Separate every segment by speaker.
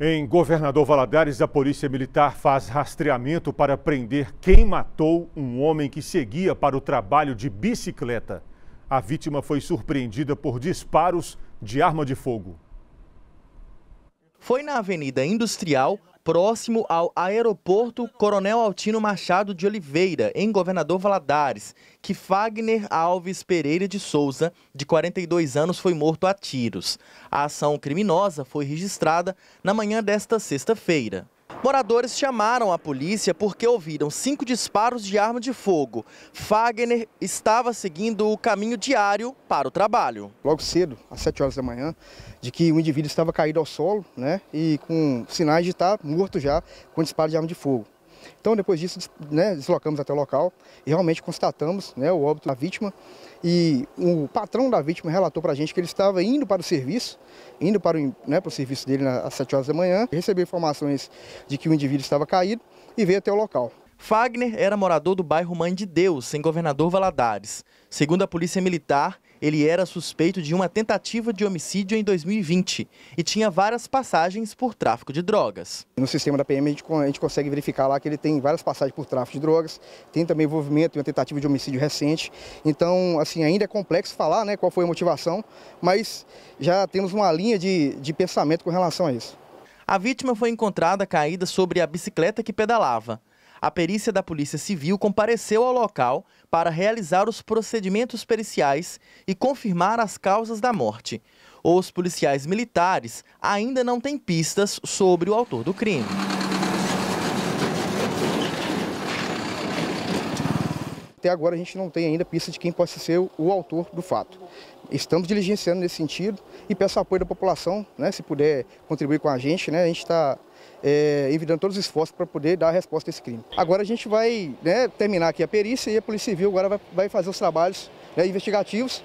Speaker 1: Em Governador Valadares, a Polícia Militar faz rastreamento para prender quem matou um homem que seguia para o trabalho de bicicleta. A vítima foi surpreendida por disparos de arma de fogo. Foi na Avenida Industrial, próximo ao aeroporto Coronel Altino Machado de Oliveira, em Governador Valadares, que Fagner Alves Pereira de Souza, de 42 anos, foi morto a tiros. A ação criminosa foi registrada na manhã desta sexta-feira. Moradores chamaram a polícia porque ouviram cinco disparos de arma de fogo. Fagner estava seguindo o caminho diário para o trabalho.
Speaker 2: Logo cedo, às 7 horas da manhã, de que o indivíduo estava caído ao solo né, e com sinais de estar morto já com disparo de arma de fogo. Então, depois disso, né, deslocamos até o local e realmente constatamos né, o óbito da vítima. E o patrão da vítima relatou para a gente que ele estava indo para o serviço, indo para o, né, para o serviço dele às 7 horas da manhã, recebeu informações de que o indivíduo estava caído e veio até o local.
Speaker 1: Fagner era morador do bairro Mãe de Deus, em Governador Valadares. Segundo a Polícia Militar, ele era suspeito de uma tentativa de homicídio em 2020 e tinha várias passagens por tráfico de drogas.
Speaker 2: No sistema da PM, a gente, consegue verificar lá que ele tem várias passagens por tráfico de drogas, tem também envolvimento em uma tentativa de homicídio recente. Então, assim, ainda é complexo falar né, qual foi a motivação, mas já temos uma linha de, de pensamento com relação a isso.
Speaker 1: A vítima foi encontrada caída sobre a bicicleta que pedalava a perícia da Polícia Civil compareceu ao local para realizar os procedimentos periciais e confirmar as causas da morte. Os policiais militares ainda
Speaker 2: não têm pistas sobre o autor do crime. Até agora a gente não tem ainda pista de quem possa ser o autor do fato. Estamos diligenciando nesse sentido e peço apoio da população, né, se puder contribuir com a gente, né, a gente está é, envidando todos os esforços para poder dar a resposta a esse crime. Agora a gente vai né, terminar aqui a perícia e a Polícia Civil agora vai, vai fazer os trabalhos né, investigativos,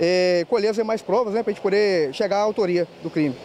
Speaker 2: é, colher as mais provas né, para a gente poder chegar à autoria do crime.